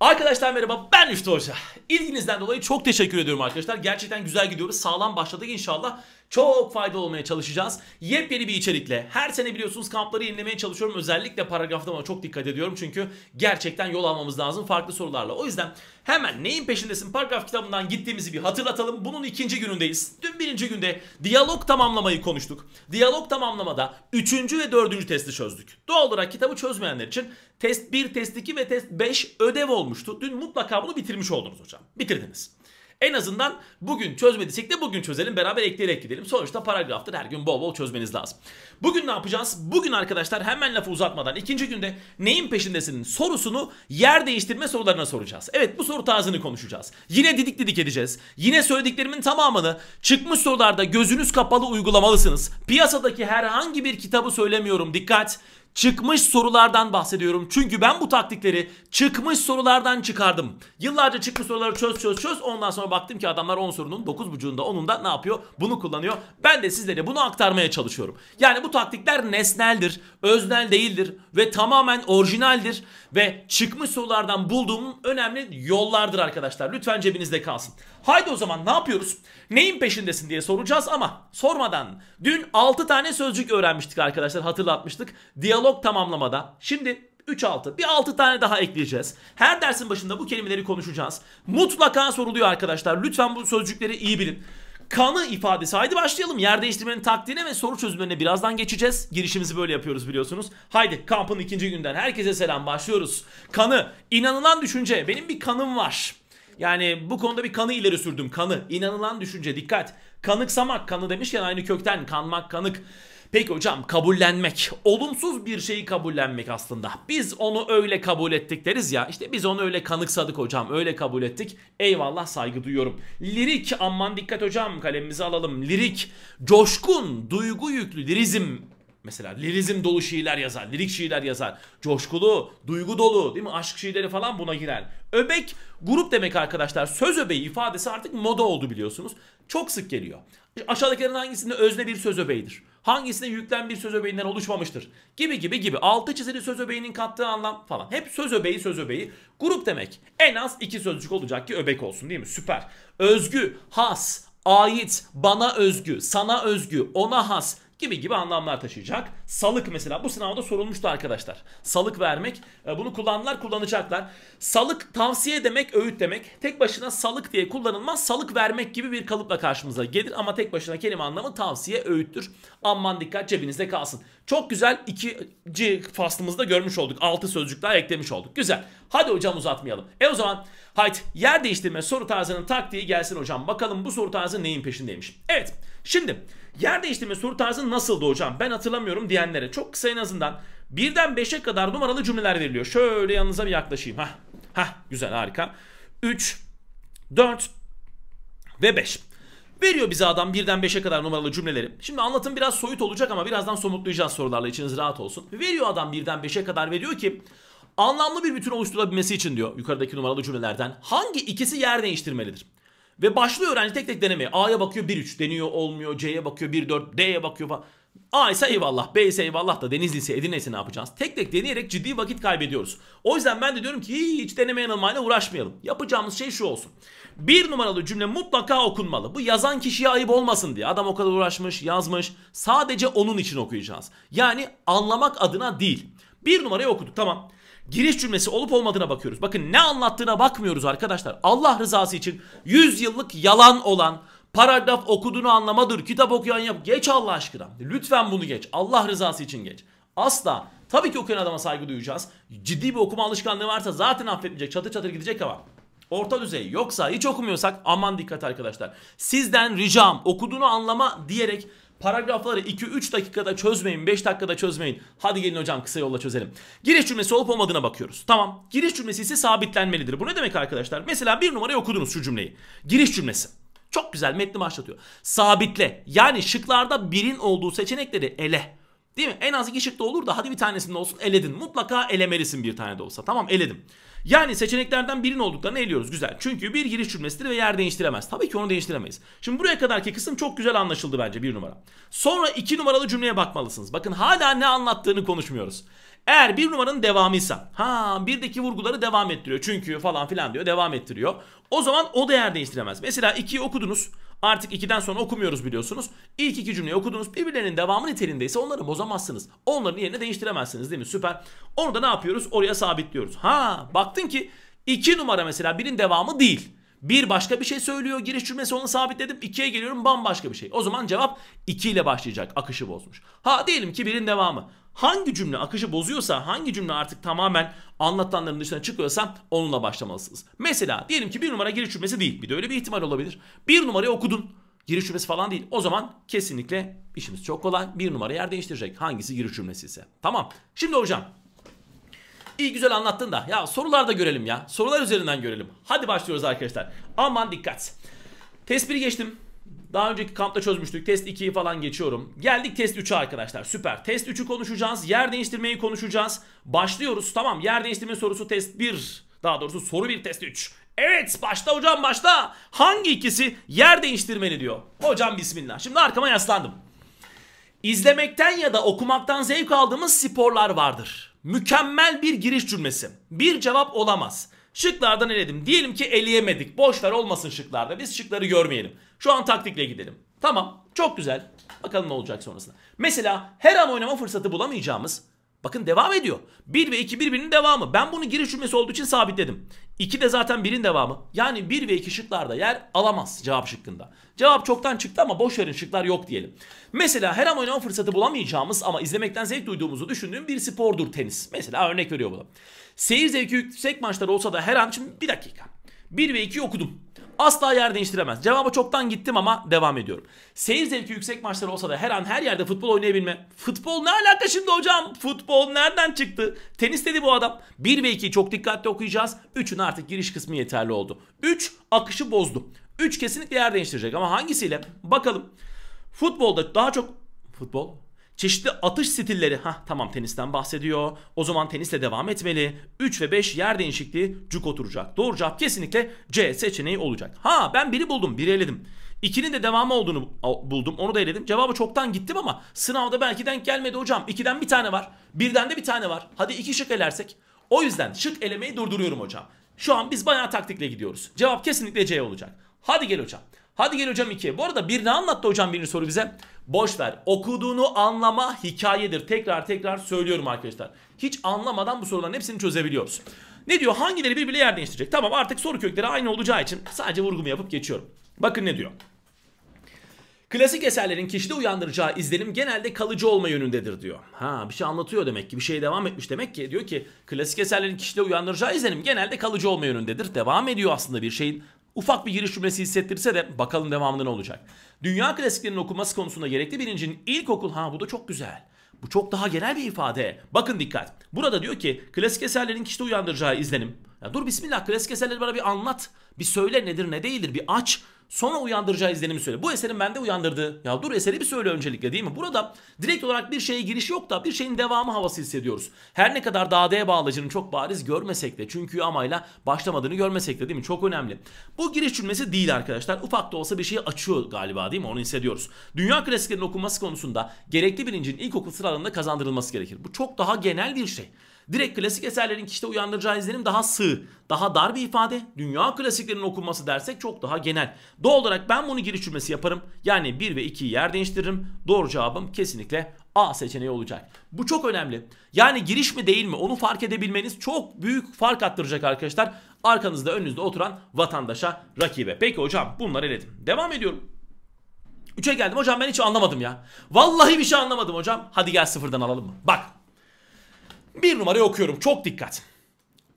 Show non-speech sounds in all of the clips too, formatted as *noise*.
Arkadaşlar merhaba ben Üftü Hoca. İlginizden dolayı çok teşekkür ediyorum arkadaşlar. Gerçekten güzel gidiyoruz. Sağlam başladık inşallah. Çok faydalı olmaya çalışacağız. Yepyeni bir içerikle. Her sene biliyorsunuz kampları yenilemeye çalışıyorum. Özellikle paragrafta ama çok dikkat ediyorum. Çünkü gerçekten yol almamız lazım farklı sorularla. O yüzden hemen neyin peşindesin paragraf kitabından gittiğimizi bir hatırlatalım. Bunun ikinci günündeyiz. Dün birinci günde diyalog tamamlamayı konuştuk. Diyalog tamamlamada üçüncü ve dördüncü testi çözdük. Doğal olarak kitabı çözmeyenler için test 1, test 2 ve test 5 ödev olmuştu. Dün mutlaka bunu bitirmiş oldunuz hocam. Bitirdiniz. En azından bugün çözmediysek de bugün çözelim beraber ekleyerek gidelim. Sonuçta paragraftır her gün bol bol çözmeniz lazım. Bugün ne yapacağız? Bugün arkadaşlar hemen lafı uzatmadan ikinci günde neyin peşindesinin sorusunu yer değiştirme sorularına soracağız. Evet bu soru tarzını konuşacağız. Yine didik didik edeceğiz. Yine söylediklerimin tamamını çıkmış sorularda gözünüz kapalı uygulamalısınız. Piyasadaki herhangi bir kitabı söylemiyorum dikkat. Çıkmış sorulardan bahsediyorum. Çünkü ben bu taktikleri çıkmış sorulardan çıkardım. Yıllarca çıkmış soruları çöz çöz çöz. Ondan sonra baktım ki adamlar 10 sorunun 9.5'unda 10'unda ne yapıyor? Bunu kullanıyor. Ben de sizlere bunu aktarmaya çalışıyorum. Yani bu bu taktikler nesneldir, öznel değildir ve tamamen orijinaldir ve çıkmış sorulardan bulduğum önemli yollardır arkadaşlar. Lütfen cebinizde kalsın. Haydi o zaman ne yapıyoruz? Neyin peşindesin diye soracağız ama sormadan dün 6 tane sözcük öğrenmiştik arkadaşlar hatırlatmıştık. Diyalog tamamlamada. Şimdi 3-6. Bir 6 tane daha ekleyeceğiz. Her dersin başında bu kelimeleri konuşacağız. Mutlaka soruluyor arkadaşlar. Lütfen bu sözcükleri iyi bilin kanı ifadesi. Haydi başlayalım. Yer değiştirmenin taktiğine ve soru çözümlerine birazdan geçeceğiz. Girişimizi böyle yapıyoruz biliyorsunuz. Haydi kampın ikinci günden herkese selam başlıyoruz. Kanı, inanılan düşünce. Benim bir kanım var. Yani bu konuda bir kanı ileri sürdüm. Kanı, inanılan düşünce. Dikkat. Kanıksamak, kanı demişken aynı kökten kanmak, kanık. Peki hocam kabullenmek. Olumsuz bir şeyi kabullenmek aslında. Biz onu öyle kabul ettik deriz ya. İşte biz onu öyle kanıksadık hocam. Öyle kabul ettik. Eyvallah saygı duyuyorum. Lirik aman dikkat hocam kalemimizi alalım. Lirik coşkun, duygu yüklü lirizm Mesela lirizm dolu şiirler yazar, lirik şiirler yazar. Coşkulu, duygu dolu değil mi? Aşk şiirleri falan buna girer. Öbek grup demek arkadaşlar. Söz öbeği ifadesi artık moda oldu biliyorsunuz. Çok sık geliyor. Aşağıdakilerin hangisinde özne bir söz öbeğidir? Hangisinde yüklen bir söz öbeğinden oluşmamıştır? Gibi gibi gibi. Altı çizili söz öbeğinin kattığı anlam falan. Hep söz öbeği söz öbeği. Grup demek. En az iki sözcük olacak ki öbek olsun değil mi? Süper. Özgü, has, ait, bana özgü, sana özgü, ona has, gibi gibi anlamlar taşıyacak. Salık mesela bu sınavda sorulmuştu arkadaşlar. Salık vermek e, bunu kullandılar kullanacaklar. Salık tavsiye demek öğüt demek. Tek başına salık diye kullanılmaz salık vermek gibi bir kalıpla karşımıza gelir ama tek başına kelime anlamı tavsiye öğüttür. Aman dikkat cebinizde kalsın. Çok güzel ikinci faslımızda görmüş olduk. Altı sözcük daha eklemiş olduk. Güzel. Hadi hocam uzatmayalım. E o zaman haydi yer değiştirme soru tarzının taktiği gelsin hocam. Bakalım bu soru tarzı neyin peşindeymiş. Evet şimdi Yer değiştirme soru tarzı nasıldı hocam? Ben hatırlamıyorum diyenlere. Çok kısa en azından. Birden 5'e kadar numaralı cümleler veriliyor. Şöyle yanınıza bir yaklaşayım. Hah, hah güzel harika. 3, 4 ve 5. Veriyor bize adam birden 5'e kadar numaralı cümleleri. Şimdi anlatım biraz soyut olacak ama birazdan somutlayacağız sorularla içiniz rahat olsun. Veriyor adam birden 5'e kadar veriyor ki anlamlı bir bütün oluşturulabilmesi için diyor yukarıdaki numaralı cümlelerden hangi ikisi yer değiştirmelidir? Ve başlıyor öğrenci tek tek denemeye. A'ya bakıyor 1-3 deniyor olmuyor. C'ye bakıyor 1-4. D'ye bakıyor falan. A ise eyvallah, B ise eyvallah da Denizli ise Edirne ise ne yapacağız? Tek tek deneyerek ciddi vakit kaybediyoruz. O yüzden ben de diyorum ki hiç deneme yanılmayla uğraşmayalım. Yapacağımız şey şu olsun. Bir numaralı cümle mutlaka okunmalı. Bu yazan kişiye ayıp olmasın diye. Adam o kadar uğraşmış, yazmış. Sadece onun için okuyacağız. Yani anlamak adına değil. Bir numarayı okuduk tamam giriş cümlesi olup olmadığına bakıyoruz. Bakın ne anlattığına bakmıyoruz arkadaşlar. Allah rızası için 100 yıllık yalan olan paragraf okuduğunu anlamadır. Kitap okuyan yap. Geç Allah aşkına. Lütfen bunu geç. Allah rızası için geç. Asla. Tabii ki okuyan adama saygı duyacağız. Ciddi bir okuma alışkanlığı varsa zaten affetmeyecek. Çatır çatır gidecek ama. Orta düzey yoksa hiç okumuyorsak aman dikkat arkadaşlar. Sizden ricam okuduğunu anlama diyerek Paragrafları 2-3 dakikada çözmeyin, 5 dakikada çözmeyin. Hadi gelin hocam kısa yolla çözelim. Giriş cümlesi olup olmadığına bakıyoruz. Tamam. Giriş cümlesi ise sabitlenmelidir. Bu ne demek arkadaşlar? Mesela bir numarayı okudunuz şu cümleyi. Giriş cümlesi. Çok güzel metni başlatıyor. Sabitle. Yani şıklarda birin olduğu seçenekleri ele. Değil mi? En az iki şık olur da hadi bir tanesinde olsun eledin. Mutlaka elemelisin bir tane de olsa. Tamam eledim. Yani seçeneklerden birinin olduklarını eliyoruz. Güzel. Çünkü bir giriş cümlesidir ve yer değiştiremez. Tabii ki onu değiştiremeyiz. Şimdi buraya kadarki kısım çok güzel anlaşıldı bence bir numara. Sonra iki numaralı cümleye bakmalısınız. Bakın hala ne anlattığını konuşmuyoruz. Eğer bir numaranın devamıysa ha birdeki vurguları devam ettiriyor çünkü falan filan diyor devam ettiriyor. O zaman o da yer değiştiremez. Mesela 2'yi okudunuz Artık 2'den sonra okumuyoruz biliyorsunuz. İlk iki cümleyi okudunuz. Birbirlerinin devamı niteliğindeyse onları bozamazsınız. Onların yerini değiştiremezsiniz değil mi? Süper. Onu da ne yapıyoruz? Oraya sabitliyoruz. Ha baktın ki 2 numara mesela birin devamı değil. Bir başka bir şey söylüyor. Giriş cümlesi onu sabitledim. ikiye geliyorum bambaşka bir şey. O zaman cevap 2 ile başlayacak. Akışı bozmuş. Ha diyelim ki birin devamı hangi cümle akışı bozuyorsa, hangi cümle artık tamamen anlatılanların dışına çıkıyorsa onunla başlamalısınız. Mesela diyelim ki bir numara giriş cümlesi değil. Bir de öyle bir ihtimal olabilir. Bir numarayı okudun. Giriş cümlesi falan değil. O zaman kesinlikle işimiz çok kolay. Bir numara yer değiştirecek. Hangisi giriş cümlesi ise. Tamam. Şimdi hocam. İyi güzel anlattın da. Ya sorularda görelim ya. Sorular üzerinden görelim. Hadi başlıyoruz arkadaşlar. Aman dikkat. Tespiri geçtim. Daha önceki kampta çözmüştük. Test 2'yi falan geçiyorum. Geldik test 3'e arkadaşlar. Süper. Test 3'ü konuşacağız. Yer değiştirmeyi konuşacağız. Başlıyoruz. Tamam. Yer değiştirme sorusu test 1. Daha doğrusu soru 1 test 3. Evet başta hocam başta. Hangi ikisi yer değiştirmeli diyor. Hocam bismillah. Şimdi arkama yaslandım. İzlemekten ya da okumaktan zevk aldığımız sporlar vardır. Mükemmel bir giriş cümlesi. Bir cevap olamaz. Şıklardan eledim. Diyelim ki eleyemedik. Boşlar olmasın şıklarda. Biz şıkları görmeyelim. Şu an taktikle gidelim. Tamam. Çok güzel. Bakalım ne olacak sonrasında. Mesela her an oynama fırsatı bulamayacağımız Bakın devam ediyor. 1 ve 2 birbirinin devamı. Ben bunu giriş cümlesi olduğu için sabitledim. 2 de zaten 1'in devamı. Yani 1 ve 2 şıklarda yer alamaz cevap şıkkında. Cevap çoktan çıktı ama boş verin şıklar yok diyelim. Mesela her an oynama fırsatı bulamayacağımız ama izlemekten zevk duyduğumuzu düşündüğüm bir spordur tenis. Mesela örnek veriyor bunu. Seyir zevki yüksek maçlar olsa da her an için bir dakika. 1 ve 2'yi okudum. Asla yer değiştiremez. Cevaba çoktan gittim ama devam ediyorum. Seyir zevki yüksek maçlar olsa da her an her yerde futbol oynayabilme. Futbol ne alaka şimdi hocam? Futbol nereden çıktı? Tenis dedi bu adam. 1 ve 2'yi çok dikkatli okuyacağız. 3'ün artık giriş kısmı yeterli oldu. 3 akışı bozdu. 3 kesinlikle yer değiştirecek ama hangisiyle? Bakalım. Futbolda daha çok... Futbol? Çeşitli atış stilleri. Ha tamam tenisten bahsediyor. O zaman tenisle devam etmeli. 3 ve 5 yer değişikliği cuk oturacak. Doğru cevap kesinlikle C seçeneği olacak. Ha ben biri buldum. Biri eledim. İkinin de devamı olduğunu buldum. Onu da eledim. Cevabı çoktan gittim ama sınavda belki denk gelmedi hocam. 2'den bir tane var. Birden de bir tane var. Hadi iki şık elersek. O yüzden şık elemeyi durduruyorum hocam. Şu an biz bayağı taktikle gidiyoruz. Cevap kesinlikle C olacak. Hadi gel hocam. Hadi gel hocam 2'ye. Bu arada bir ne anlattı hocam birinci soru bize? Boş ver. Okuduğunu anlama hikayedir. Tekrar tekrar söylüyorum arkadaşlar. Hiç anlamadan bu soruların hepsini çözebiliyoruz. Ne diyor? Hangileri birbiriyle yer değiştirecek? Tamam artık soru kökleri aynı olacağı için sadece vurgumu yapıp geçiyorum. Bakın ne diyor? Klasik eserlerin kişide uyandıracağı izlenim genelde kalıcı olma yönündedir diyor. Ha bir şey anlatıyor demek ki bir şey devam etmiş demek ki diyor ki klasik eserlerin kişide uyandıracağı izlenim genelde kalıcı olma yönündedir. Devam ediyor aslında bir şeyin Ufak bir giriş cümlesi hissettirse de bakalım devamında ne olacak. Dünya klasiklerinin okunması konusunda gerekli bilincin ilkokul ha bu da çok güzel. Bu çok daha genel bir ifade. Bakın dikkat. Burada diyor ki klasik eserlerin kişide uyandıracağı izlenim ya dur bismillah klasik eserleri bana bir anlat. Bir söyle nedir ne değildir bir aç. Sonra uyandıracağı izlenimi söyle. Bu eserin bende uyandırdığı. Ya dur eseri bir söyle öncelikle değil mi? Burada direkt olarak bir şeye giriş yok da bir şeyin devamı havası hissediyoruz. Her ne kadar Dağdaya bağlacının çok bariz görmesek de çünkü amayla başlamadığını görmesek de değil mi? Çok önemli. Bu giriş cümlesi değil arkadaşlar. Ufak da olsa bir şeyi açıyor galiba değil mi? Onu hissediyoruz. Dünya klasiklerinin okunması konusunda gerekli bilincin ilkokul sıralarında kazandırılması gerekir. Bu çok daha genel bir şey. Direkt klasik eserlerin kişide uyandıracağı izlenim daha sığ, daha dar bir ifade. Dünya klasiklerinin okunması dersek çok daha genel. Doğal olarak ben bunu giriş cümlesi yaparım. Yani 1 ve 2'yi yer değiştiririm. Doğru cevabım kesinlikle A seçeneği olacak. Bu çok önemli. Yani giriş mi değil mi onu fark edebilmeniz çok büyük fark attıracak arkadaşlar. Arkanızda önünüzde oturan vatandaşa, rakibe. Peki hocam bunları eledim. Devam ediyorum. 3'e geldim hocam ben hiç anlamadım ya. Vallahi bir şey anlamadım hocam. Hadi gel sıfırdan alalım mı? Bak bir numarayı okuyorum. Çok dikkat.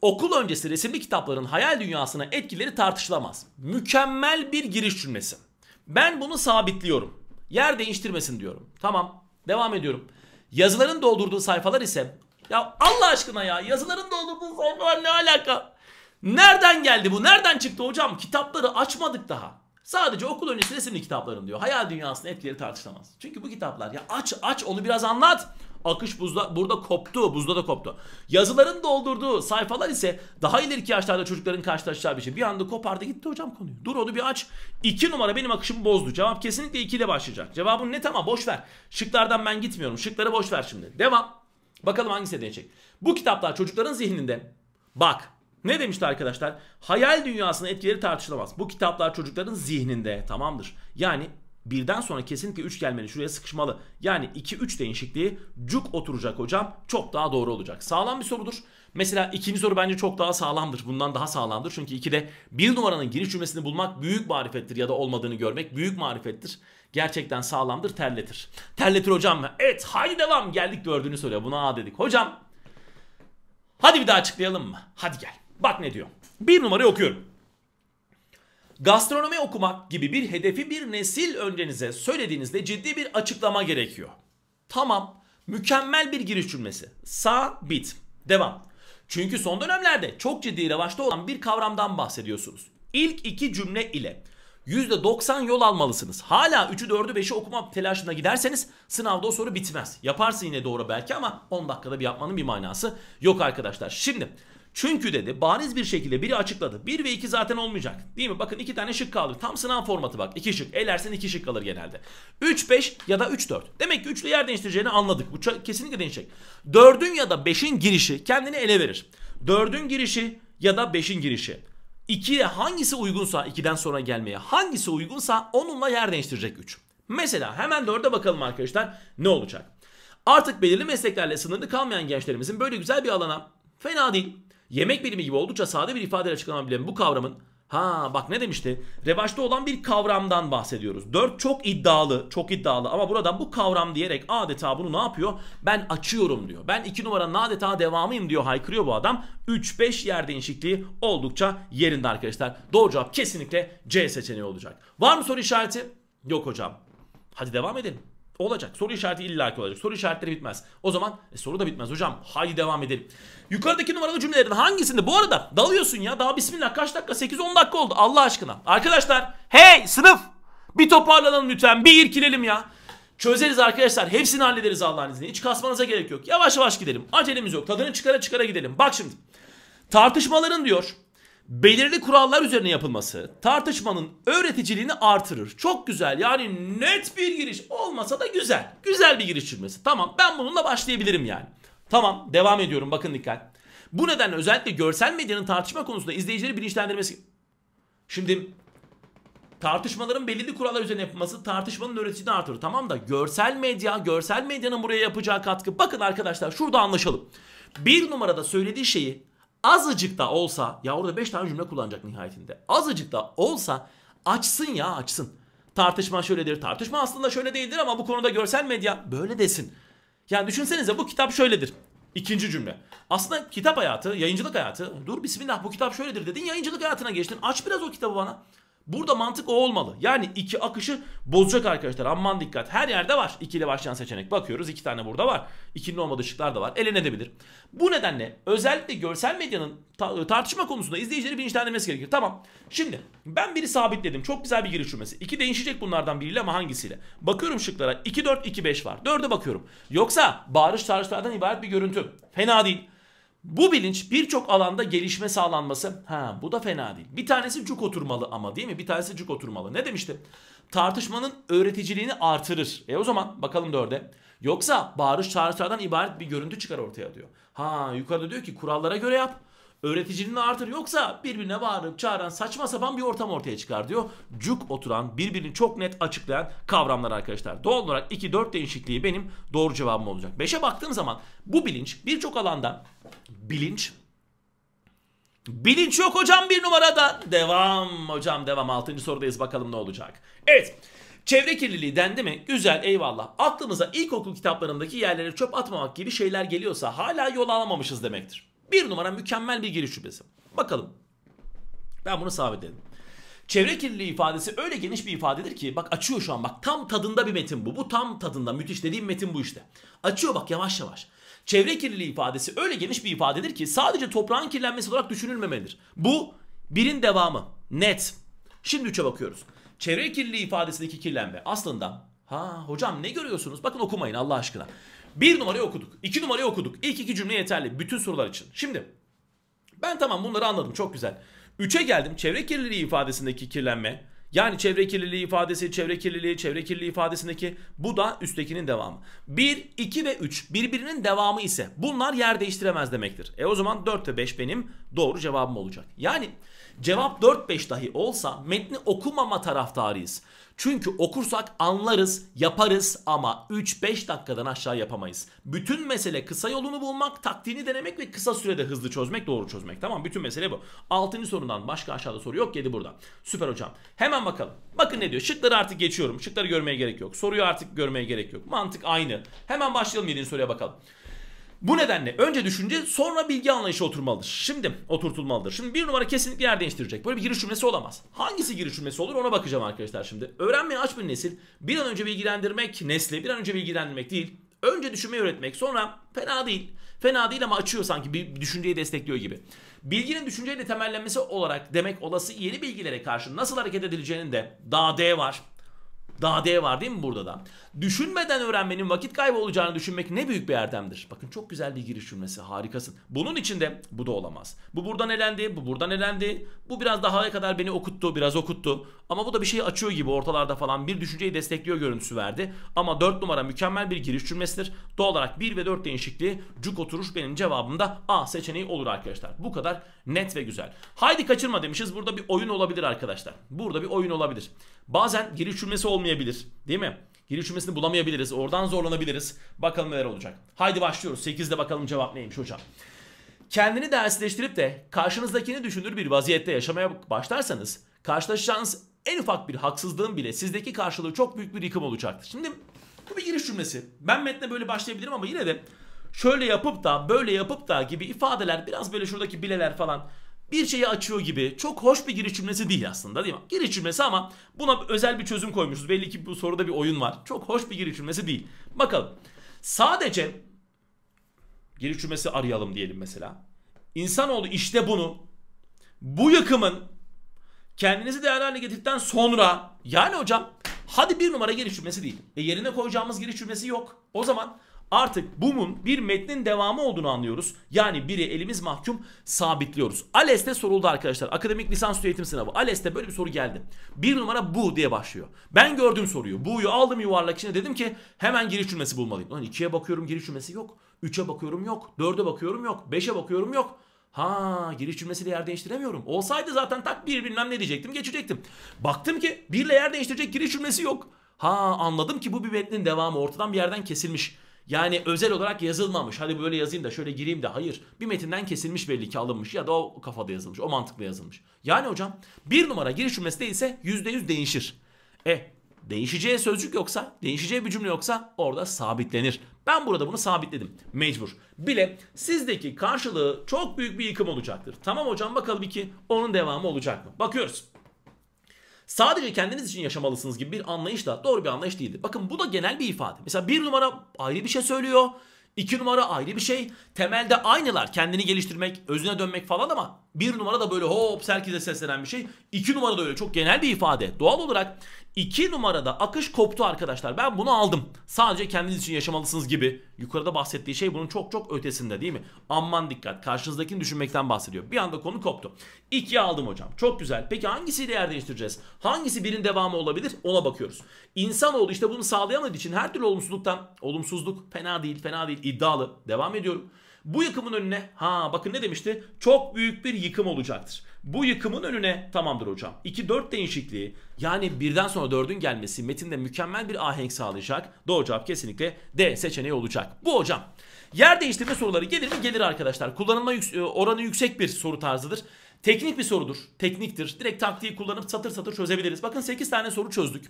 Okul öncesi resimli kitapların hayal dünyasına etkileri tartışılamaz. Mükemmel bir giriş cümlesi. Ben bunu sabitliyorum. Yer değiştirmesin diyorum. Tamam. Devam ediyorum. Yazıların doldurduğu sayfalar ise ya Allah aşkına ya yazıların doldurduğu sayfalar ne alaka? Nereden geldi bu? Nereden çıktı hocam? Kitapları açmadık daha. Sadece okul öncesi resimli kitapların diyor. Hayal dünyasının etkileri tartışılamaz. Çünkü bu kitaplar ya aç aç onu biraz anlat. Akış buzda, burada koptu. Buzda da koptu. Yazıların doldurduğu sayfalar ise daha ileriki yaşlarda çocukların karşılaşacağı bir şey. Bir anda kopardı gitti hocam konuyu. Dur onu bir aç. 2 numara benim akışımı bozdu. Cevap kesinlikle 2 ile başlayacak. Cevabın net ama boş ver. Şıklardan ben gitmiyorum. Şıkları boş ver şimdi. Devam. Bakalım hangisi deneyecek. Bu kitaplar çocukların zihninde bak ne demişti arkadaşlar? Hayal dünyasının etkileri tartışılamaz. Bu kitaplar çocukların zihninde tamamdır. Yani birden sonra kesinlikle 3 gelmeli. Şuraya sıkışmalı. Yani 2-3 değişikliği cuk oturacak hocam. Çok daha doğru olacak. Sağlam bir sorudur. Mesela ikinci soru bence çok daha sağlamdır. Bundan daha sağlamdır. Çünkü 2'de bir numaranın giriş cümlesini bulmak büyük marifettir ya da olmadığını görmek büyük marifettir. Gerçekten sağlamdır, terletir. Terletir hocam. mı? Evet, haydi devam. Geldik dördüncü soruya. Buna A dedik. Hocam, hadi bir daha açıklayalım mı? Hadi gel. Bak ne diyor. Bir numarayı okuyorum. Gastronomi okumak gibi bir hedefi bir nesil öncenize söylediğinizde ciddi bir açıklama gerekiyor. Tamam, mükemmel bir giriş cümlesi. Sabit. Devam. Çünkü son dönemlerde çok ciddi revaçta olan bir kavramdan bahsediyorsunuz. İlk iki cümle ile %90 yol almalısınız. Hala 3'ü 4'ü 5'i okuma telaşına giderseniz sınavda o soru bitmez. Yaparsın yine doğru belki ama 10 dakikada bir yapmanın bir manası yok arkadaşlar. Şimdi çünkü dedi bariz bir şekilde biri açıkladı. 1 ve 2 zaten olmayacak. Değil mi? Bakın 2 tane şık kalır Tam sınav formatı bak. 2 şık. Elersin 2 şık kalır genelde. 3 5 ya da 3 4. Demek ki 3 yer değiştireceğini anladık. Bu kesinlikle değişecek. 4'ün ya da 5'in girişi kendini ele verir. 4'ün girişi ya da 5'in girişi. 2'ye hangisi uygunsa 2'den sonra gelmeye hangisi uygunsa onunla yer değiştirecek 3. Mesela hemen 4'e bakalım arkadaşlar ne olacak? Artık belirli mesleklerle sınırlı kalmayan gençlerimizin böyle güzel bir alana fena değil Yemek bilimi gibi oldukça sade bir ifadeyle açıklanabilen bu kavramın Ha bak ne demişti? Revaçta olan bir kavramdan bahsediyoruz. Dört çok iddialı, çok iddialı ama buradan bu kavram diyerek adeta bunu ne yapıyor? Ben açıyorum diyor. Ben iki numaranın adeta devamıyım diyor haykırıyor bu adam. Üç beş yer değişikliği oldukça yerinde arkadaşlar. Doğru cevap kesinlikle C seçeneği olacak. Var mı soru işareti? Yok hocam. Hadi devam edelim. Olacak. Soru işareti illaki olacak. Soru işaretleri bitmez. O zaman e, soru da bitmez hocam. Haydi devam edelim. Yukarıdaki numaralı cümlelerin hangisinde? Bu arada dalıyorsun ya. Daha bismillah kaç dakika? 8-10 dakika oldu Allah aşkına. Arkadaşlar hey sınıf bir toparlanalım lütfen. Bir irkilelim ya. Çözeriz arkadaşlar. Hepsini hallederiz Allah'ın izniyle. Hiç kasmanıza gerek yok. Yavaş yavaş gidelim. Acelemiz yok. Tadını çıkara çıkara gidelim. Bak şimdi. Tartışmaların diyor belirli kurallar üzerine yapılması tartışmanın öğreticiliğini artırır. Çok güzel yani net bir giriş olmasa da güzel. Güzel bir giriş cümlesi. Tamam ben bununla başlayabilirim yani. Tamam devam ediyorum bakın dikkat. Bu nedenle özellikle görsel medyanın tartışma konusunda izleyicileri bilinçlendirmesi... Şimdi tartışmaların belirli kurallar üzerine yapılması tartışmanın öğreticiliğini artırır. Tamam da görsel medya, görsel medyanın buraya yapacağı katkı. Bakın arkadaşlar şurada anlaşalım. Bir numarada söylediği şeyi azıcık da olsa ya orada 5 tane cümle kullanacak nihayetinde. Azıcık da olsa açsın ya açsın. Tartışma şöyledir. Tartışma aslında şöyle değildir ama bu konuda görsel medya böyle desin. Yani düşünsenize bu kitap şöyledir. İkinci cümle. Aslında kitap hayatı, yayıncılık hayatı. Dur bismillah bu kitap şöyledir dedin yayıncılık hayatına geçtin. Aç biraz o kitabı bana. Burada mantık o olmalı. Yani iki akışı bozacak arkadaşlar. Aman dikkat. Her yerde var. ikili başlayan seçenek. Bakıyoruz iki tane burada var. İkinin olmadığı şıklar da var. Elenebilir. Bu nedenle özellikle görsel medyanın ta e, tartışma konusunda izleyicileri bilinçlendirmesi gerekir. Tamam. Şimdi ben biri sabitledim. Çok güzel bir giriş cümlesi. İki değişecek bunlardan biriyle ama hangisiyle? Bakıyorum şıklara. 2, 4, 2, 5 var. 4'e bakıyorum. Yoksa bağırış çağrışlardan ibaret bir görüntü. Fena değil. Bu bilinç birçok alanda gelişme sağlanması. Ha bu da fena değil. Bir tanesi cuk oturmalı ama değil mi? Bir tanesi cuk oturmalı. Ne demişti? Tartışmanın öğreticiliğini artırır. E o zaman bakalım dörde. Yoksa bağırış çağrışlardan ibaret bir görüntü çıkar ortaya diyor. Ha yukarıda diyor ki kurallara göre yap. Öğreticiliğini artır yoksa birbirine bağırıp çağıran saçma sapan bir ortam ortaya çıkar diyor. Cuk oturan birbirini çok net açıklayan kavramlar arkadaşlar. Doğal olarak 2-4 değişikliği benim doğru cevabım olacak. 5'e baktığım zaman bu bilinç birçok alanda Bilinç. Bilinç yok hocam bir numarada. Devam hocam devam. Altıncı sorudayız bakalım ne olacak. Evet. Çevre kirliliği dendi mi? Güzel eyvallah. Aklımıza ilkokul kitaplarındaki yerlere çöp atmamak gibi şeyler geliyorsa hala yol alamamışız demektir. Bir numara mükemmel bir giriş şüphesi. Bakalım. Ben bunu sabitledim. Çevre kirliliği ifadesi öyle geniş bir ifadedir ki bak açıyor şu an bak tam tadında bir metin bu. Bu tam tadında müthiş dediğim metin bu işte. Açıyor bak yavaş yavaş. Çevre kirliliği ifadesi öyle geniş bir ifadedir ki sadece toprağın kirlenmesi olarak düşünülmemelidir. Bu birin devamı. Net. Şimdi üçe bakıyoruz. Çevre kirliliği ifadesindeki kirlenme aslında ha hocam ne görüyorsunuz? Bakın okumayın Allah aşkına. Bir numarayı okuduk. iki numarayı okuduk. İlk iki cümle yeterli. Bütün sorular için. Şimdi ben tamam bunları anladım. Çok güzel. Üçe geldim. Çevre kirliliği ifadesindeki kirlenme yani çevre kirliliği ifadesi, çevre kirliliği, çevre kirliliği ifadesindeki bu da üsttekinin devamı. 1, 2 ve 3 birbirinin devamı ise bunlar yer değiştiremez demektir. E o zaman 4 ve 5 benim doğru cevabım olacak. Yani cevap 4-5 dahi olsa metni okumama taraftarıyız. Çünkü okursak anlarız, yaparız ama 3-5 dakikadan aşağı yapamayız. Bütün mesele kısa yolunu bulmak, taktiğini denemek ve kısa sürede hızlı çözmek, doğru çözmek. Tamam bütün mesele bu. 6. sorundan başka aşağıda soru yok. 7 burada. Süper hocam. Hemen bakalım. Bakın ne diyor. Şıkları artık geçiyorum. Şıkları görmeye gerek yok. Soruyu artık görmeye gerek yok. Mantık aynı. Hemen başlayalım 7. soruya bakalım. Bu nedenle önce düşünce sonra bilgi anlayışı oturmalıdır. Şimdi oturtulmalıdır. Şimdi bir numara kesinlikle yer değiştirecek. Böyle bir giriş cümlesi olamaz. Hangisi giriş cümlesi olur ona bakacağım arkadaşlar şimdi. Öğrenmeye aç bir nesil bir an önce bilgilendirmek nesli bir an önce bilgilendirmek değil. Önce düşünmeyi öğretmek sonra fena değil. Fena değil ama açıyor sanki bir düşünceyi destekliyor gibi. Bilginin düşünceyle temellenmesi olarak demek olası yeni bilgilere karşı nasıl hareket edileceğinin de daha D var. Daha D var değil mi burada da? Düşünmeden öğrenmenin vakit kaybı olacağını düşünmek ne büyük bir erdemdir. Bakın çok güzel bir giriş cümlesi harikasın. Bunun içinde bu da olamaz. Bu buradan elendi, bu buradan elendi. Bu biraz daha kadar beni okuttu, biraz okuttu. Ama bu da bir şey açıyor gibi ortalarda falan bir düşünceyi destekliyor görüntüsü verdi. Ama 4 numara mükemmel bir giriş cümlesidir. Doğal olarak 1 ve 4 değişikliği cuk oturuş benim cevabımda A seçeneği olur arkadaşlar. Bu kadar net ve güzel. Haydi kaçırma demişiz. Burada bir oyun olabilir arkadaşlar. Burada bir oyun olabilir. Bazen giriş cümlesi olmayan bulamayabilir. Değil mi? Giriş cümlesini bulamayabiliriz. Oradan zorlanabiliriz. Bakalım neler olacak. Haydi başlıyoruz. 8'de bakalım cevap neymiş hocam. Kendini dersleştirip de karşınızdakini düşünür bir vaziyette yaşamaya başlarsanız karşılaşacağınız en ufak bir haksızlığın bile sizdeki karşılığı çok büyük bir yıkım olacaktır. Şimdi bu bir giriş cümlesi. Ben metne böyle başlayabilirim ama yine de şöyle yapıp da böyle yapıp da gibi ifadeler biraz böyle şuradaki bileler falan bir şeyi açıyor gibi. Çok hoş bir giriş cümlesi değil aslında değil mi? Giriş cümlesi ama buna özel bir çözüm koymuşuz. Belli ki bu soruda bir oyun var. Çok hoş bir giriş cümlesi değil. Bakalım. Sadece giriş cümlesi arayalım diyelim mesela. İnsanoğlu işte bunu bu yakımın kendinizi değerli hale getirdikten sonra yani hocam hadi bir numara giriş cümlesi değil. E yerine koyacağımız giriş cümlesi yok. O zaman artık BUM'un bir metnin devamı olduğunu anlıyoruz. Yani biri elimiz mahkum sabitliyoruz. ALES'te soruldu arkadaşlar. Akademik lisans eğitim sınavı. ALES'te böyle bir soru geldi. Bir numara bu diye başlıyor. Ben gördüm soruyu. Bu'yu aldım yuvarlak içine dedim ki hemen giriş cümlesi bulmalıyım. Lan ikiye bakıyorum giriş cümlesi yok. Üçe bakıyorum yok. Dörde bakıyorum yok. Beşe bakıyorum yok. Ha giriş cümlesiyle yer değiştiremiyorum. Olsaydı zaten tak bir bilmem ne diyecektim geçecektim. Baktım ki birle yer değiştirecek giriş cümlesi yok. Ha anladım ki bu bir metnin devamı ortadan bir yerden kesilmiş. Yani özel olarak yazılmamış. Hadi böyle yazayım da şöyle gireyim de hayır. Bir metinden kesilmiş belli ki alınmış ya da o kafada yazılmış. O mantıkla yazılmış. Yani hocam bir numara giriş cümlesi değilse %100 değişir. E değişeceği sözcük yoksa, değişeceği bir cümle yoksa orada sabitlenir. Ben burada bunu sabitledim. Mecbur. Bile sizdeki karşılığı çok büyük bir yıkım olacaktır. Tamam hocam bakalım iki onun devamı olacak mı? Bakıyoruz. Sadece kendiniz için yaşamalısınız gibi bir anlayış da doğru bir anlayış değildir. Bakın bu da genel bir ifade. Mesela bir numara ayrı bir şey söylüyor. İki numara ayrı bir şey. Temelde aynılar. Kendini geliştirmek, özüne dönmek falan ama bir numara da böyle hop herkese seslenen bir şey. İki numara da öyle. Çok genel bir ifade. Doğal olarak 2 numarada akış koptu arkadaşlar. Ben bunu aldım. Sadece kendiniz için yaşamalısınız gibi. Yukarıda bahsettiği şey bunun çok çok ötesinde değil mi? Aman dikkat. Karşınızdakini düşünmekten bahsediyor. Bir anda konu koptu. 2'ye aldım hocam. Çok güzel. Peki hangisiyle yer değiştireceğiz? Hangisi birin devamı olabilir? Ona bakıyoruz. İnsanoğlu işte bunu sağlayamadığı için her türlü olumsuzluktan olumsuzluk fena değil, fena değil iddialı. Devam ediyorum. Bu yıkımın önüne ha bakın ne demişti? Çok büyük bir yıkım olacaktır. Bu yıkımın önüne tamamdır hocam. 2-4 değişikliği yani birden sonra 4'ün gelmesi metinde mükemmel bir ahenk sağlayacak. Doğru cevap kesinlikle D seçeneği olacak. Bu hocam. Yer değiştirme soruları gelir mi? Gelir arkadaşlar. Kullanılma e, oranı yüksek bir soru tarzıdır. Teknik bir sorudur. Tekniktir. Direkt taktiği kullanıp satır satır çözebiliriz. Bakın 8 tane soru çözdük.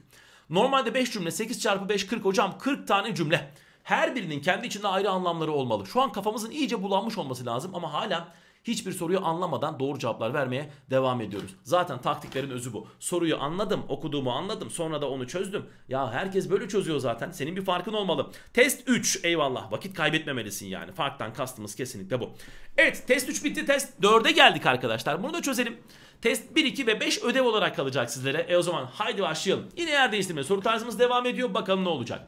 Normalde 5 cümle 8 çarpı 5 40 hocam 40 tane cümle. Her birinin kendi içinde ayrı anlamları olmalı. Şu an kafamızın iyice bulanmış olması lazım ama hala hiçbir soruyu anlamadan doğru cevaplar vermeye devam ediyoruz. Zaten taktiklerin özü bu. Soruyu anladım, okuduğumu anladım, sonra da onu çözdüm. Ya herkes böyle çözüyor zaten. Senin bir farkın olmalı. Test 3 eyvallah. Vakit kaybetmemelisin yani. Farktan kastımız kesinlikle bu. Evet test 3 bitti. Test 4'e geldik arkadaşlar. Bunu da çözelim. Test 1, 2 ve 5 ödev olarak kalacak sizlere. E o zaman haydi başlayalım. Yine yer değiştirme soru tarzımız devam ediyor. Bakalım ne olacak.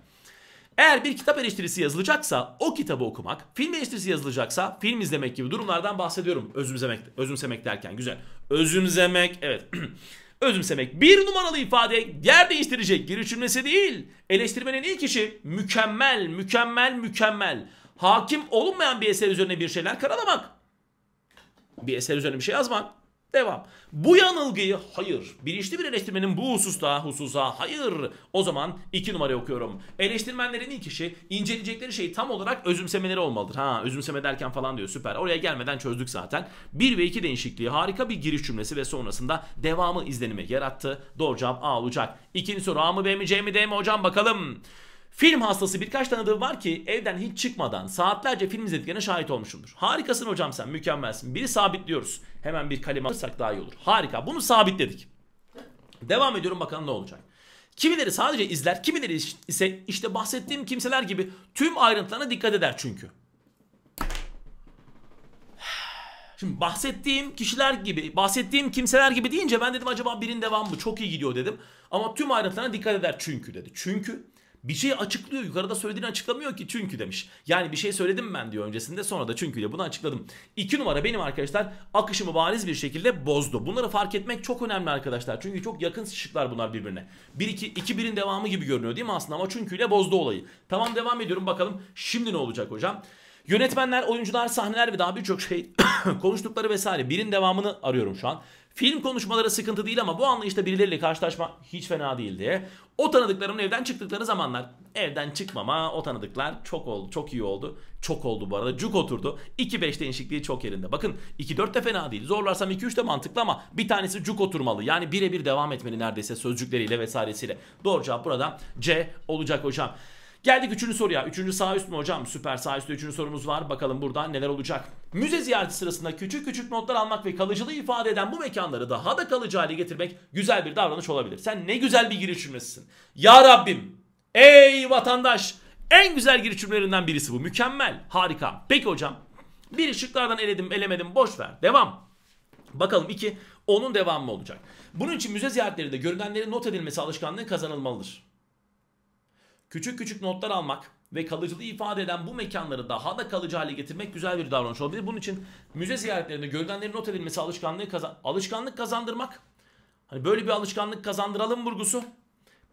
Eğer bir kitap eleştirisi yazılacaksa o kitabı okumak, film eleştirisi yazılacaksa film izlemek gibi durumlardan bahsediyorum. Özümsemek, özümsemek derken güzel. Özümsemek evet. *clears throat* özümsemek bir numaralı ifade yer değiştirecek giriş cümlesi değil. Eleştirmenin ilk işi mükemmel, mükemmel, mükemmel. Hakim olunmayan bir eser üzerine bir şeyler karalamak. Bir eser üzerine bir şey yazmak. Devam. Bu yanılgıyı hayır. Bilinçli bir eleştirmenin bu hususta hususa hayır. O zaman iki numara okuyorum. Eleştirmenlerin ilk işi inceleyecekleri şeyi tam olarak özümsemeleri olmalıdır. Ha özümseme derken falan diyor süper. Oraya gelmeden çözdük zaten. 1 ve 2 değişikliği harika bir giriş cümlesi ve sonrasında devamı izlenime yarattı. Doğru cevap A olacak. İkinci soru A mı B mi C mi D mi hocam bakalım. Film hastası birkaç tanıdığı var ki evden hiç çıkmadan saatlerce film izlediklerine şahit olmuşumdur. Harikasın hocam sen mükemmelsin. Biri sabitliyoruz. Hemen bir kalem alırsak daha iyi olur. Harika bunu sabitledik. Devam ediyorum bakalım ne olacak. Kimileri sadece izler, kimileri ise işte bahsettiğim kimseler gibi tüm ayrıntılarına dikkat eder çünkü. Şimdi bahsettiğim kişiler gibi, bahsettiğim kimseler gibi deyince ben dedim acaba birin devam mı? Çok iyi gidiyor dedim. Ama tüm ayrıntılarına dikkat eder çünkü dedi. Çünkü bir şey açıklıyor. Yukarıda söylediğini açıklamıyor ki çünkü demiş. Yani bir şey söyledim ben diyor öncesinde sonra da çünkü de bunu açıkladım. 2 numara benim arkadaşlar akışımı bariz bir şekilde bozdu. Bunları fark etmek çok önemli arkadaşlar. Çünkü çok yakın şıklar bunlar birbirine. bir iki iki birin devamı gibi görünüyor değil mi aslında ama çünkü ile bozdu olayı. Tamam devam ediyorum bakalım şimdi ne olacak hocam? Yönetmenler, oyuncular, sahneler ve daha birçok şey *coughs* konuştukları vesaire. Birin devamını arıyorum şu an. Film konuşmaları sıkıntı değil ama bu anlayışta birileriyle karşılaşma hiç fena değildi. O tanıdıklarımın evden çıktıkları zamanlar evden çıkmama o tanıdıklar çok oldu, çok iyi oldu. Çok oldu bu arada. Cuk oturdu. 2-5 değişikliği çok yerinde. Bakın 2-4 de fena değil. Zorlarsam 2-3 de mantıklı ama bir tanesi cuk oturmalı. Yani birebir devam etmeli neredeyse sözcükleriyle vesairesiyle. Doğru cevap burada C olacak hocam. Geldik üçüncü soruya. Üçüncü sağ üst mü hocam? Süper sağ üstte üçüncü sorumuz var. Bakalım burada neler olacak. Müze ziyareti sırasında küçük küçük notlar almak ve kalıcılığı ifade eden bu mekanları daha da kalıcı hale getirmek güzel bir davranış olabilir. Sen ne güzel bir giriş cümlesisin. Ya Rabbim! Ey vatandaş! En güzel giriş cümlelerinden birisi bu. Mükemmel. Harika. Peki hocam. Bir şıklardan eledim elemedim boş ver. Devam. Bakalım iki onun devamı olacak. Bunun için müze ziyaretlerinde görünenlerin not edilmesi alışkanlığı kazanılmalıdır. Küçük küçük notlar almak ve kalıcılığı ifade eden bu mekanları daha da kalıcı hale getirmek güzel bir davranış olabilir. Bunun için müze ziyaretlerinde görülenlerin not edilmesi alışkanlığı kazan alışkanlık kazandırmak. Hani böyle bir alışkanlık kazandıralım vurgusu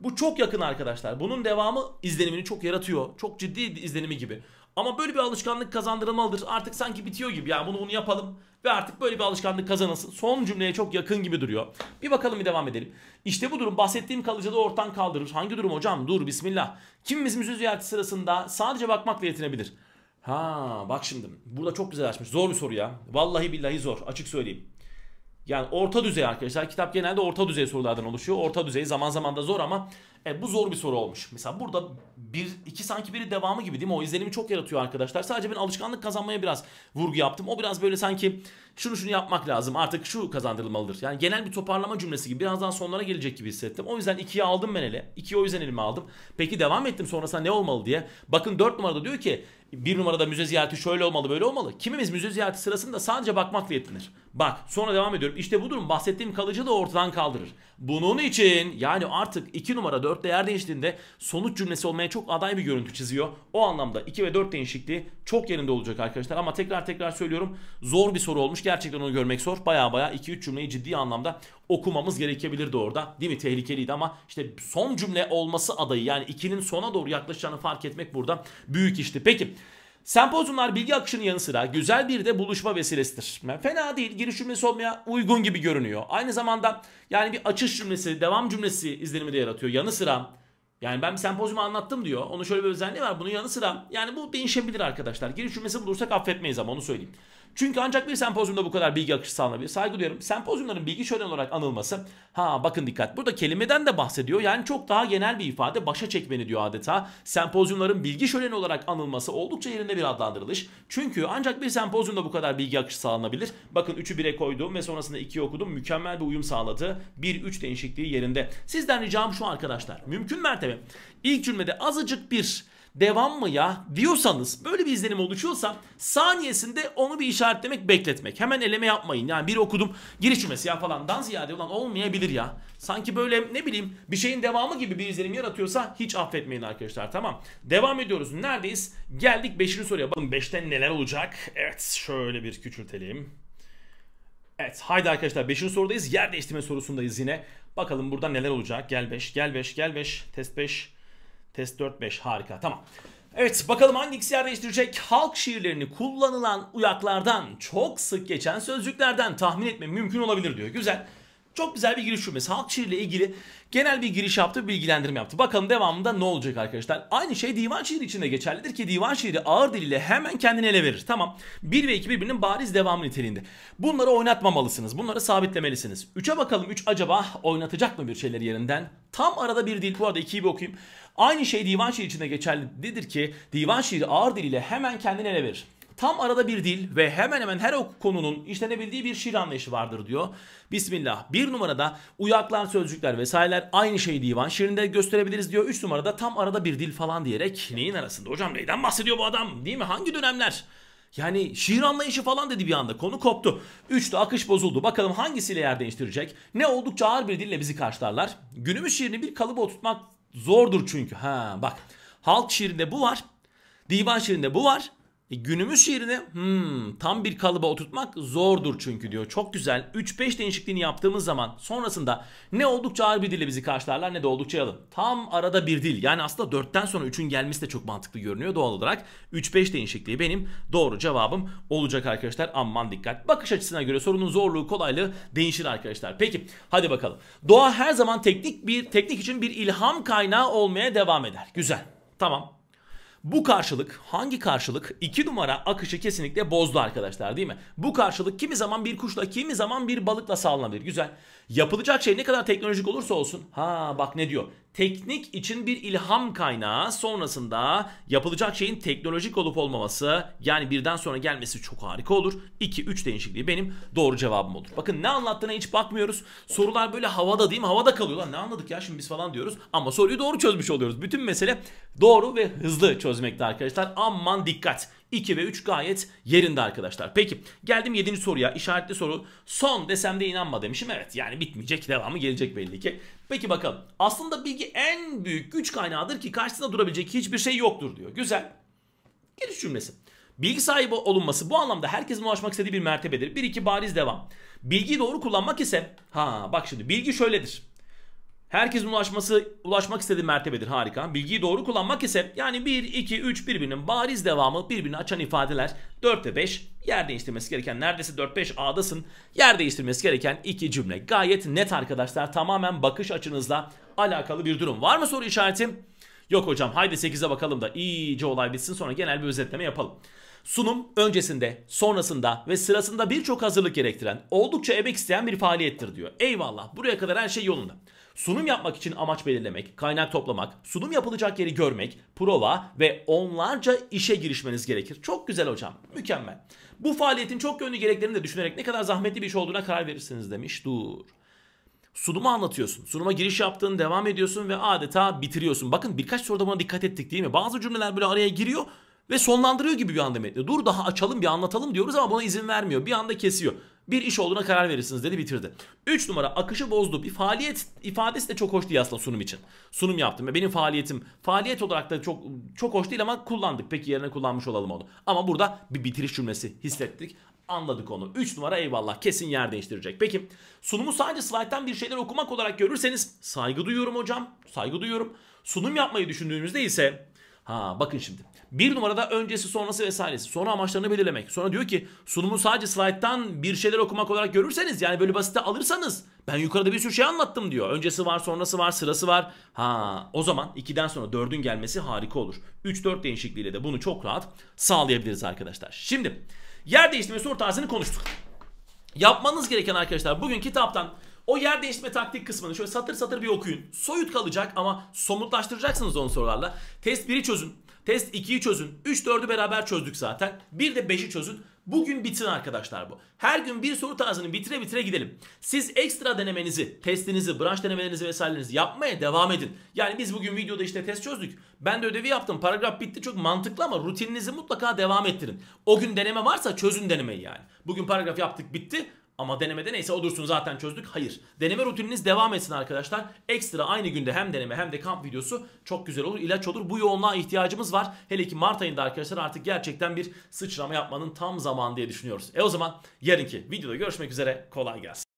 bu çok yakın arkadaşlar. Bunun devamı izlenimini çok yaratıyor. Çok ciddi izlenimi gibi. Ama böyle bir alışkanlık kazandırılmalıdır. Artık sanki bitiyor gibi. Yani bunu bunu yapalım ve artık böyle bir alışkanlık kazanılsın. Son cümleye çok yakın gibi duruyor. Bir bakalım bir devam edelim. İşte bu durum bahsettiğim kalıcılığı ortadan kaldırır. Hangi durum hocam? Dur bismillah. Kimimiz müziği ziyareti sırasında sadece bakmakla yetinebilir. Ha bak şimdi burada çok güzel açmış. Zor bir soru ya. Vallahi billahi zor. Açık söyleyeyim. Yani orta düzey arkadaşlar. Kitap genelde orta düzey sorulardan oluşuyor. Orta düzey zaman zaman da zor ama e, bu zor bir soru olmuş. Mesela burada bir, iki sanki biri devamı gibi değil mi? O izlenimi çok yaratıyor arkadaşlar. Sadece ben alışkanlık kazanmaya biraz vurgu yaptım. O biraz böyle sanki şunu şunu yapmak lazım. Artık şu kazandırılmalıdır. Yani genel bir toparlama cümlesi gibi. Birazdan sonlara gelecek gibi hissettim. O yüzden ikiye aldım ben ele. İkiye o yüzden elime aldım. Peki devam ettim sonrasında ne olmalı diye. Bakın dört numarada diyor ki bir numarada müze ziyareti şöyle olmalı böyle olmalı. Kimimiz müze ziyareti sırasında sadece bakmakla yetinir. Bak sonra devam ediyorum. İşte bu durum bahsettiğim kalıcı da ortadan kaldırır. Bunun için yani artık 2 numara 4 değer değiştiğinde sonuç cümlesi olmaya çok aday bir görüntü çiziyor. O anlamda 2 ve 4 değişikliği çok yerinde olacak arkadaşlar. Ama tekrar tekrar söylüyorum zor bir soru olmuş. Gerçekten onu görmek zor. Baya baya 2-3 cümleyi ciddi anlamda okumamız gerekebilirdi orada. Değil mi? Tehlikeliydi ama işte son cümle olması adayı yani ikinin sona doğru yaklaşacağını fark etmek burada büyük işti. Peki Sempozyumlar bilgi akışının yanı sıra güzel bir de buluşma vesilesidir. Yani fena değil, giriş cümlesi olmaya uygun gibi görünüyor. Aynı zamanda yani bir açış cümlesi, devam cümlesi izlenimi de yaratıyor. Yanı sıra yani ben bir sempozyumu anlattım diyor. Onun şöyle bir özelliği var. Bunun yanı sıra yani bu değişebilir arkadaşlar. Giriş cümlesi bulursak affetmeyiz ama onu söyleyeyim. Çünkü ancak bir sempozyumda bu kadar bilgi akışı sağlanabilir. Saygı duyuyorum. Sempozyumların bilgi şöleni olarak anılması. Ha bakın dikkat. Burada kelimeden de bahsediyor. Yani çok daha genel bir ifade. Başa çekmeni diyor adeta. Sempozyumların bilgi şöleni olarak anılması oldukça yerinde bir adlandırılış. Çünkü ancak bir sempozyumda bu kadar bilgi akışı sağlanabilir. Bakın 3'ü 1'e koydum ve sonrasında 2'yi okudum. Mükemmel bir uyum sağladı. 1-3 değişikliği yerinde. Sizden ricam şu arkadaşlar. Mümkün mertebe İlk cümlede azıcık bir devam mı ya diyorsanız böyle bir izlenim oluşuyorsa saniyesinde onu bir işaretlemek bekletmek. Hemen eleme yapmayın. Yani bir okudum giriş cümlesi ya falandan ziyade olan olmayabilir ya. Sanki böyle ne bileyim bir şeyin devamı gibi bir izlenim yaratıyorsa hiç affetmeyin arkadaşlar tamam. Devam ediyoruz. Neredeyiz? Geldik 5. soruya. Bakın 5'ten neler olacak? Evet şöyle bir küçültelim. Evet haydi arkadaşlar 5. sorudayız. Yer değiştirme sorusundayız yine. Bakalım burada neler olacak? Gel 5, gel 5, gel 5, test 5. Test 4-5 harika tamam. Evet bakalım hangi ikisi yerleştirecek? Halk şiirlerini kullanılan uyaklardan çok sık geçen sözcüklerden tahmin etme mümkün olabilir diyor. Güzel. Çok güzel bir giriş cümlesi. Halk şiirle ilgili genel bir giriş yaptı, bilgilendirme yaptı. Bakalım devamında ne olacak arkadaşlar? Aynı şey divan şiiri için de geçerlidir ki divan şiiri ağır diliyle hemen kendini ele verir. Tamam. 1 ve 2 birbirinin bariz devamı niteliğinde. Bunları oynatmamalısınız. Bunları sabitlemelisiniz. 3'e bakalım. 3 acaba oynatacak mı bir şeyler yerinden? Tam arada bir dil. Bu arada 2'yi bir okuyayım. Aynı şey divan şiiri için de geçerlidir ki divan şiiri ağır diliyle hemen kendini ele verir. Tam arada bir dil ve hemen hemen her konunun işlenebildiği bir şiir anlayışı vardır diyor. Bismillah. Bir numarada uyaklar, sözcükler vesaireler aynı şey divan şiirinde gösterebiliriz diyor. Üç numarada tam arada bir dil falan diyerek neyin arasında? Hocam neyden bahsediyor bu adam? Değil mi? Hangi dönemler? Yani şiir anlayışı falan dedi bir anda. Konu koptu. Üçte akış bozuldu. Bakalım hangisiyle yer değiştirecek? Ne oldukça ağır bir dille bizi karşılarlar. Günümüz şiirini bir kalıba oturtmak zordur çünkü. Ha bak. Halk şiirinde bu var. Divan şiirinde bu var. E, günümüz şiirini hmm, tam bir kalıba oturtmak zordur çünkü diyor. Çok güzel. 3-5 değişikliğini yaptığımız zaman sonrasında ne oldukça ağır bir dille bizi karşılarlar ne de oldukça yalın. Tam arada bir dil. Yani aslında 4'ten sonra 3'ün gelmesi de çok mantıklı görünüyor doğal olarak. 3-5 değişikliği benim doğru cevabım olacak arkadaşlar. Aman dikkat. Bakış açısına göre sorunun zorluğu kolaylığı değişir arkadaşlar. Peki hadi bakalım. Doğa her zaman teknik bir teknik için bir ilham kaynağı olmaya devam eder. Güzel. Tamam bu karşılık hangi karşılık? 2 numara akışı kesinlikle bozdu arkadaşlar değil mi? Bu karşılık kimi zaman bir kuşla kimi zaman bir balıkla sağlanabilir. Güzel. Yapılacak şey ne kadar teknolojik olursa olsun. Ha bak ne diyor? teknik için bir ilham kaynağı sonrasında yapılacak şeyin teknolojik olup olmaması yani birden sonra gelmesi çok harika olur. 2-3 değişikliği benim doğru cevabım olur. Bakın ne anlattığına hiç bakmıyoruz. Sorular böyle havada değil mi? Havada kalıyor. Lan ne anladık ya şimdi biz falan diyoruz. Ama soruyu doğru çözmüş oluyoruz. Bütün mesele doğru ve hızlı çözmekte arkadaşlar. Aman dikkat. 2 ve 3 gayet yerinde arkadaşlar. Peki geldim 7. soruya. işaretli soru. Son desem de inanma demişim. Evet yani bitmeyecek. Devamı gelecek belli ki. Peki bakalım. Aslında bilgi en büyük güç kaynağıdır ki karşısında durabilecek hiçbir şey yoktur diyor. Güzel. Giriş cümlesi. Bilgi sahibi olunması bu anlamda herkesin ulaşmak istediği bir mertebedir. Bir iki bariz devam. Bilgiyi doğru kullanmak ise ha bak şimdi bilgi şöyledir. Herkesin ulaşması ulaşmak istediği mertebedir harika. Bilgiyi doğru kullanmak ise yani 1, 2, 3 birbirinin bariz devamı birbirini açan ifadeler 4 ve 5 yer değiştirmesi gereken neredeyse 4-5 A'dasın yer değiştirmesi gereken iki cümle. Gayet net arkadaşlar tamamen bakış açınızla alakalı bir durum. Var mı soru işareti? Yok hocam haydi 8'e bakalım da iyice olay bitsin sonra genel bir özetleme yapalım. Sunum öncesinde, sonrasında ve sırasında birçok hazırlık gerektiren, oldukça emek isteyen bir faaliyettir diyor. Eyvallah buraya kadar her şey yolunda. Sunum yapmak için amaç belirlemek, kaynak toplamak, sunum yapılacak yeri görmek, prova ve onlarca işe girişmeniz gerekir. Çok güzel hocam. Mükemmel. Bu faaliyetin çok yönlü gereklerini de düşünerek ne kadar zahmetli bir iş olduğuna karar verirsiniz demiş. Dur. Sunumu anlatıyorsun. Sunuma giriş yaptın, devam ediyorsun ve adeta bitiriyorsun. Bakın birkaç soruda buna dikkat ettik değil mi? Bazı cümleler böyle araya giriyor ve sonlandırıyor gibi bir anda metni. Dur daha açalım bir anlatalım diyoruz ama buna izin vermiyor. Bir anda kesiyor bir iş olduğuna karar verirsiniz dedi bitirdi. 3 numara akışı bozdu. Bir faaliyet ifadesi de çok hoş değil aslında sunum için. Sunum yaptım ve benim faaliyetim faaliyet olarak da çok çok hoş değil ama kullandık. Peki yerine kullanmış olalım onu. Ama burada bir bitiriş cümlesi hissettik. Anladık onu. 3 numara eyvallah kesin yer değiştirecek. Peki sunumu sadece slayttan bir şeyler okumak olarak görürseniz saygı duyuyorum hocam. Saygı duyuyorum. Sunum yapmayı düşündüğünüzde ise Ha bakın şimdi. Bir numarada öncesi sonrası vesairesi. Sonra amaçlarını belirlemek. Sonra diyor ki sunumu sadece slayttan bir şeyler okumak olarak görürseniz yani böyle basite alırsanız ben yukarıda bir sürü şey anlattım diyor. Öncesi var sonrası var sırası var. Ha o zaman 2'den sonra 4'ün gelmesi harika olur. 3-4 değişikliğiyle de bunu çok rahat sağlayabiliriz arkadaşlar. Şimdi yer değiştirme soru tarzını konuştuk. Yapmanız gereken arkadaşlar bugün kitaptan o yer değiştirme taktik kısmını şöyle satır satır bir okuyun. Soyut kalacak ama somutlaştıracaksınız onu sorularla. Test 1'i çözün. Test 2'yi çözün. 3 4'ü beraber çözdük zaten. Bir de 5'i çözün. Bugün bitsin arkadaşlar bu. Her gün bir soru tarzını bitire bitire gidelim. Siz ekstra denemenizi, testinizi, branş denemelerinizi vesairelerinizi yapmaya devam edin. Yani biz bugün videoda işte test çözdük. Ben de ödevi yaptım. Paragraf bitti. Çok mantıklı ama rutininizi mutlaka devam ettirin. O gün deneme varsa çözün denemeyi yani. Bugün paragraf yaptık bitti. Ama denemede neyse o dursun zaten çözdük. Hayır. Deneme rutininiz devam etsin arkadaşlar. Ekstra aynı günde hem deneme hem de kamp videosu çok güzel olur. ilaç olur. Bu yoğunluğa ihtiyacımız var. Hele ki Mart ayında arkadaşlar artık gerçekten bir sıçrama yapmanın tam zamanı diye düşünüyoruz. E o zaman yarınki videoda görüşmek üzere. Kolay gelsin.